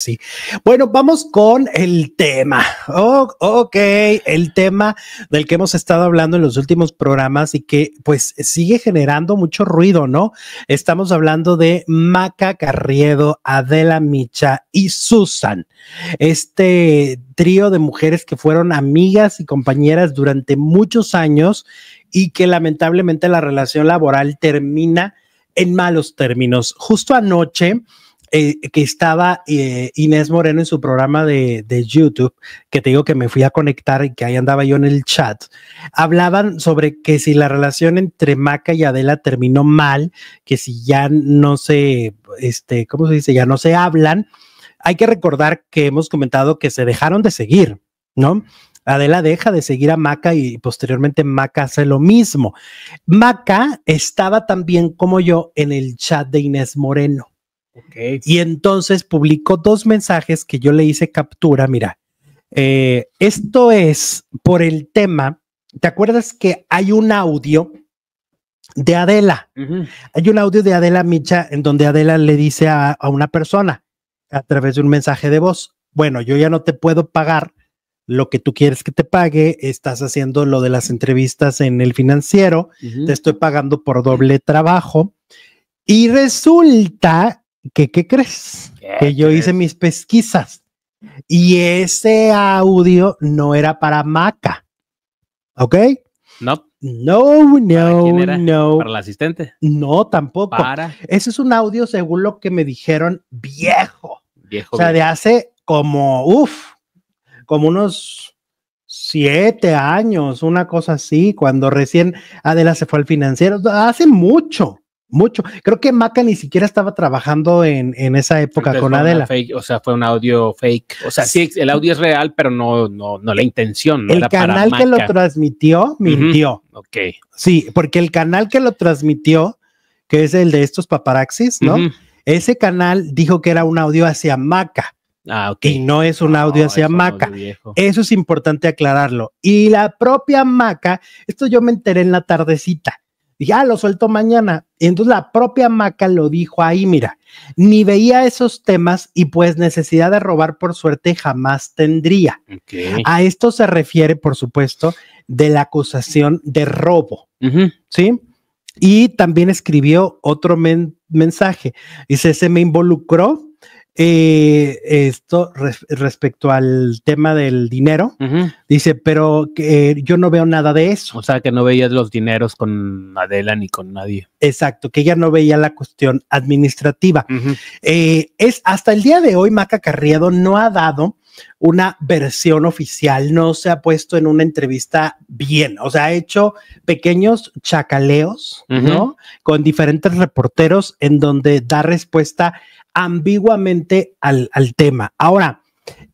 Sí. Bueno, vamos con el tema. Oh, ok, el tema del que hemos estado hablando en los últimos programas y que pues sigue generando mucho ruido, ¿no? Estamos hablando de Maca Carriedo, Adela Micha y Susan. Este trío de mujeres que fueron amigas y compañeras durante muchos años y que lamentablemente la relación laboral termina en malos términos. Justo anoche eh, que estaba eh, Inés Moreno en su programa de, de, YouTube, que te digo que me fui a conectar y que ahí andaba yo en el chat, hablaban sobre que si la relación entre Maca y Adela terminó mal, que si ya no se, este, ¿cómo se dice? Ya no se hablan. Hay que recordar que hemos comentado que se dejaron de seguir, ¿no? Adela deja de seguir a Maca y posteriormente Maca hace lo mismo. Maca estaba también como yo en el chat de Inés Moreno. Y entonces publicó dos mensajes que yo le hice captura. Mira, eh, esto es por el tema. ¿Te acuerdas que hay un audio de Adela? Hay un audio de Adela Micha en donde Adela le dice a, una persona a través de un mensaje de voz, bueno, yo ya no te puedo pagar lo que tú quieres que te pague, estás haciendo lo de las entrevistas en el financiero, te estoy pagando por doble trabajo. Y resulta ¿qué crees? que yo hice mis pesquisas y ese audio no era para Maca. ¿Ok? No. No, no, no. ¿Para el asistente? No, tampoco. Para. Ese es un audio, según lo que me dijeron, viejo. Viejo. O sea, de hace como, uff, como unos siete años, una cosa así, cuando recién Adela se fue al financiero. Hace mucho mucho. Creo que Maca ni siquiera estaba trabajando en, esa época con Adela. o sea, fue un audio fake. O sea, sí, el audio es real, pero no, no, no la intención. No el canal que lo transmitió mintió. Ok. Sí, porque el canal que lo transmitió, que es el de estos paparaxis, ¿no? Ese canal dijo que era un audio hacia Maca. Ah, ok. Y no es un audio hacia Maca. eso es importante aclararlo. Y la propia Maca, esto yo me enteré en la tardecita ya lo suelto mañana. entonces la propia Maca lo dijo ahí, mira, ni veía esos temas y pues necesidad de robar por suerte jamás tendría. A esto se refiere, por supuesto, de la acusación de robo, ¿sí? Y también escribió otro mensaje. Dice, se me involucró eh, esto respecto al tema del dinero. Dice, pero que eh, yo no veo nada de eso. O sea, que no veías los dineros con Adela ni con nadie. Exacto, que ella no veía la cuestión administrativa. Eh, es hasta el día de hoy, Maca Carriado no ha dado una versión oficial, no se ha puesto en una entrevista bien, o sea, ha hecho pequeños chacaleos, ¿no? Con diferentes reporteros en donde da respuesta ambiguamente al, tema. Ahora,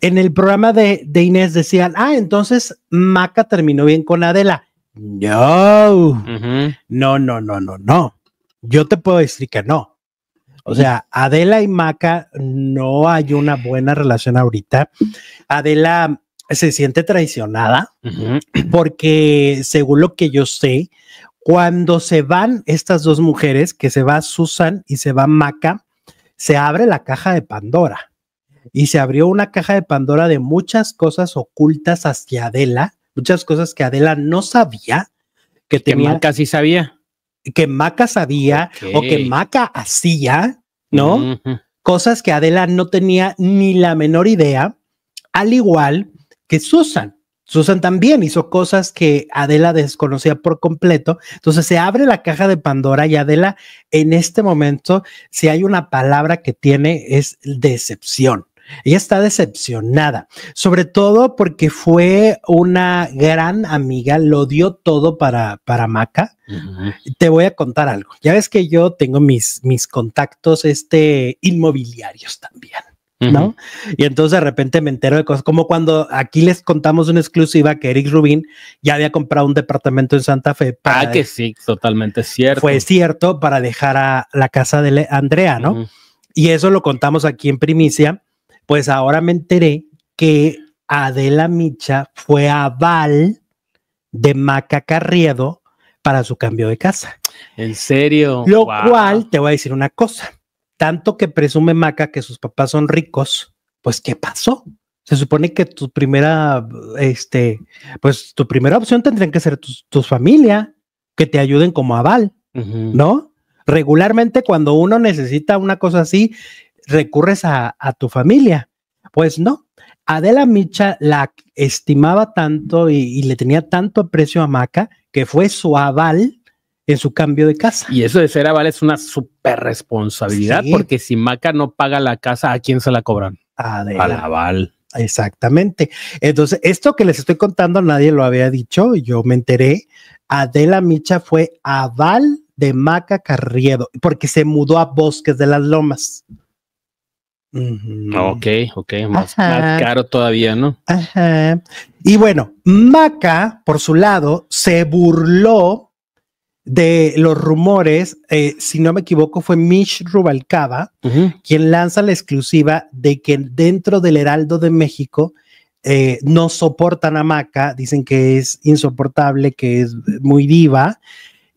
en el programa de, de, Inés decían, ah, entonces Maca terminó bien con Adela. No, no, no, no, no, no. Yo te puedo decir que no. O sea, Adela y Maca no hay una buena relación ahorita. Adela se siente traicionada porque, según lo que yo sé, cuando se van estas dos mujeres, que se va Susan y se va Maca, se abre la caja de Pandora. Y se abrió una caja de Pandora de muchas cosas ocultas hacia Adela, muchas cosas que Adela no sabía, que, tenía... Maca sí sabía. Que Maca sabía o que Maca hacía, ¿no? Cosas que Adela no tenía ni la menor idea, al igual que Susan. Susan también hizo cosas que Adela desconocía por completo. Entonces se abre la caja de Pandora y Adela en este momento, si hay una palabra que tiene, es decepción. Ella está decepcionada, sobre todo porque fue una gran amiga, lo dio todo para, para Maca. Te voy a contar algo. Ya ves que yo tengo mis, mis contactos este, inmobiliarios también. ¿no? Y entonces de repente me entero de cosas, como cuando aquí les contamos una exclusiva que Eric Rubin ya había comprado un departamento en Santa Fe. Para ah, que sí, totalmente cierto. Fue cierto para dejar a la casa de Andrea, ¿no? Y eso lo contamos aquí en primicia. Pues ahora me enteré que Adela Micha fue aval de Maca para su cambio de casa. ¿En serio? Lo cual, te voy a decir una cosa tanto que presume Maca que sus papás son ricos, pues ¿qué pasó? Se supone que tu primera, este, pues tu primera opción tendrían que ser tus, tu familia, que te ayuden como aval, ¿no? Regularmente cuando uno necesita una cosa así, recurres a, tu familia. Pues no, Adela Micha la estimaba tanto y, le tenía tanto aprecio a Maca que fue su aval en su cambio de casa. Y eso de ser aval es una súper responsabilidad, porque si Maca no paga la casa, ¿a quién se la cobran? A la aval. Exactamente. Entonces, esto que les estoy contando, nadie lo había dicho, yo me enteré. Adela Micha fue aval de Maca Carriedo, porque se mudó a Bosques de las Lomas. Ok, ok, más, caro todavía, ¿no? Ajá. Y bueno, Maca, por su lado, se burló de los rumores, eh, si no me equivoco, fue Mish Rubalcaba quien lanza la exclusiva de que dentro del Heraldo de México eh, no soportan a Maca, dicen que es insoportable, que es muy diva,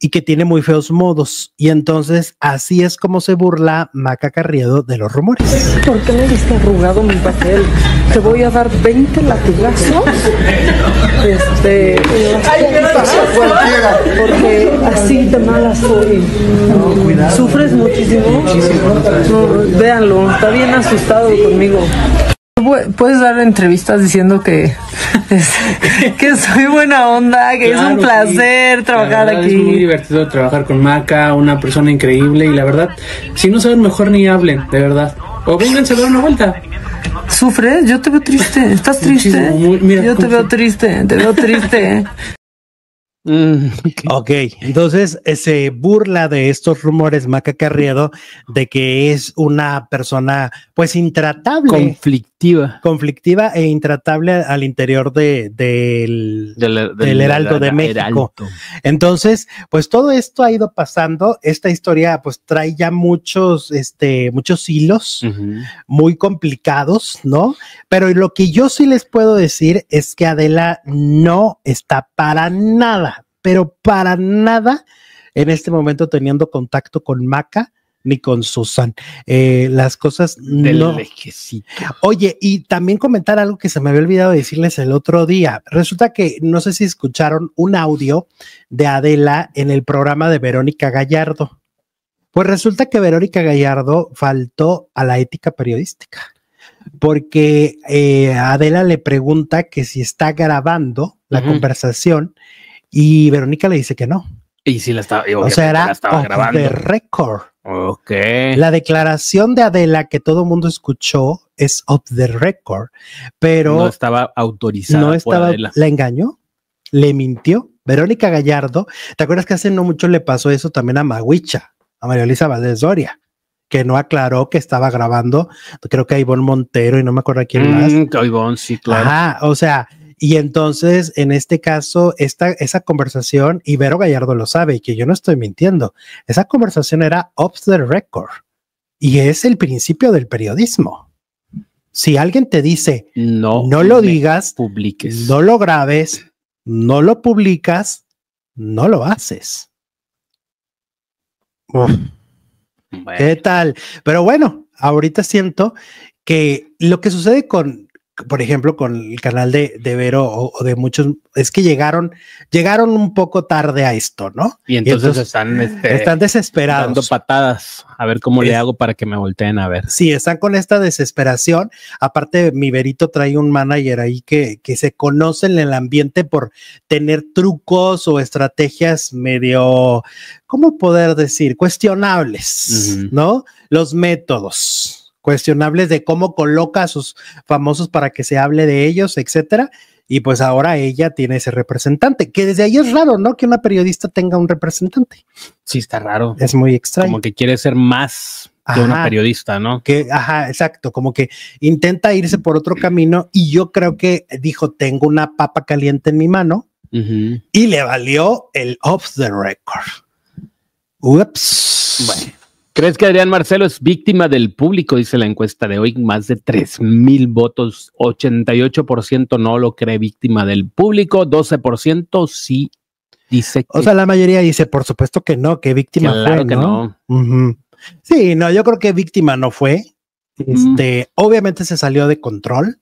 y que tiene muy feos modos. Y entonces así es como se burla Maca de los rumores. ¿Por qué le diste arrugado mi papel? Te voy a dar 20 latigazos. Este, porque así de mala soy. Sufres muchísimo. véanlo, está bien asustado conmigo puedes dar entrevistas diciendo que, que soy buena onda, que es un placer trabajar aquí. Es muy divertido trabajar con Maca, una persona increíble y la verdad, si no saben mejor ni hablen, de verdad. O vénganse a dar una vuelta. sufre Yo te veo triste. ¿Estás triste? Yo te veo triste, te veo triste. Mm, ok, entonces eh, se burla de estos rumores Maca Carriedo de que es una persona pues intratable. Conflictiva conflictiva. e intratable al interior del, del, Heraldo de, México. Entonces, pues todo esto ha ido pasando. Esta historia pues trae ya muchos, este, muchos hilos muy complicados, ¿no? Pero lo que yo sí les puedo decir es que Adela no está para nada, pero para nada en este momento teniendo contacto con Maca ni con Susan. Eh, las cosas Del no. sí. Oye, y también comentar algo que se me había olvidado decirles el otro día. Resulta que no sé si escucharon un audio de Adela en el programa de Verónica Gallardo. Pues resulta que Verónica Gallardo faltó a la ética periodística, porque eh, Adela le pregunta que si está grabando la conversación y Verónica le dice que no. Y si la estaba, o sea, era de récord ok La declaración de Adela que todo el mundo escuchó es off the record, pero no estaba autorizada. No estaba. Adela. La engañó, le mintió. Verónica Gallardo, ¿te acuerdas que hace no mucho le pasó eso también a Maguicha, a María Elisa Valdés Doria? que no aclaró que estaba grabando, creo que a Ivonne Montero y no me acuerdo a quién mm, más. Ivonne, sí, claro. Ajá, o sea, y entonces, en este caso, esta, esa conversación, Ibero Gallardo lo sabe, y que yo no estoy mintiendo, esa conversación era off the record y es el principio del periodismo. Si alguien te dice, no, no lo digas, publiques. no lo grabes, no lo publicas, no lo haces. ¿Qué tal? Pero bueno, ahorita siento que lo que sucede con por ejemplo, con el canal de, de Vero o, de muchos, es que llegaron, llegaron un poco tarde a esto, ¿no? Y entonces, están, este, están desesperados. Dando patadas, a ver cómo le hago para que me volteen a ver. Sí, están con esta desesperación. Aparte, mi Verito trae un manager ahí que, que se conoce en el ambiente por tener trucos o estrategias medio, ¿cómo poder decir? Cuestionables, ¿no? Los métodos cuestionables de cómo coloca a sus famosos para que se hable de ellos, etcétera. Y pues ahora ella tiene ese representante, que desde ahí es raro, ¿no? Que una periodista tenga un representante. Sí, está raro. Es muy extraño. Como que quiere ser más de una periodista, ¿no? ajá, exacto. Como que intenta irse por otro camino y yo creo que dijo, tengo una papa caliente en mi mano y le valió el off the record. Ups. Bueno. ¿Crees que Adrián Marcelo es víctima del público? Dice la encuesta de hoy. Más de 3.000 mil votos. 88% no lo cree víctima del público. 12% sí dice O sea, la mayoría dice, por supuesto que no, que víctima fue, ¿no? Sí, no, yo creo que víctima no fue. Mm. Este, obviamente se salió de control,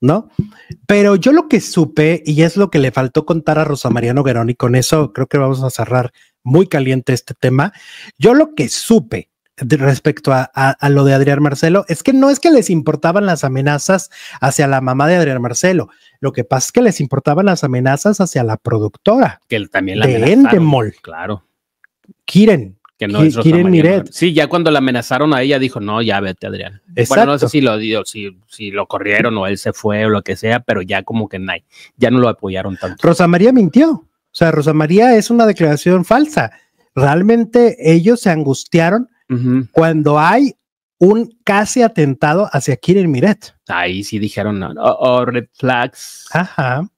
¿no? Pero yo lo que supe, y es lo que le faltó contar a Rosa Mariano Guerón, y con eso creo que vamos a cerrar muy caliente este tema. Yo lo que supe respecto a, lo de Adrián Marcelo es que no es que les importaban las amenazas hacia la mamá de Adrián Marcelo, lo que pasa es que les importaban las amenazas hacia la productora. Que también la de Endemol. Claro. Kiren. Que no Kiren Miret. Sí, ya cuando la amenazaron a ella dijo, no, ya vete, Adrián. Bueno, no sé si lo, si, si lo corrieron o él se fue o lo que sea, pero ya como que no. ya no lo apoyaron tanto. Rosa María mintió. O sea, Rosa María es una declaración falsa. Realmente ellos se angustiaron cuando hay un casi atentado hacia Kirin Miret. Ahí sí dijeron, no, oh, red flags. Ajá.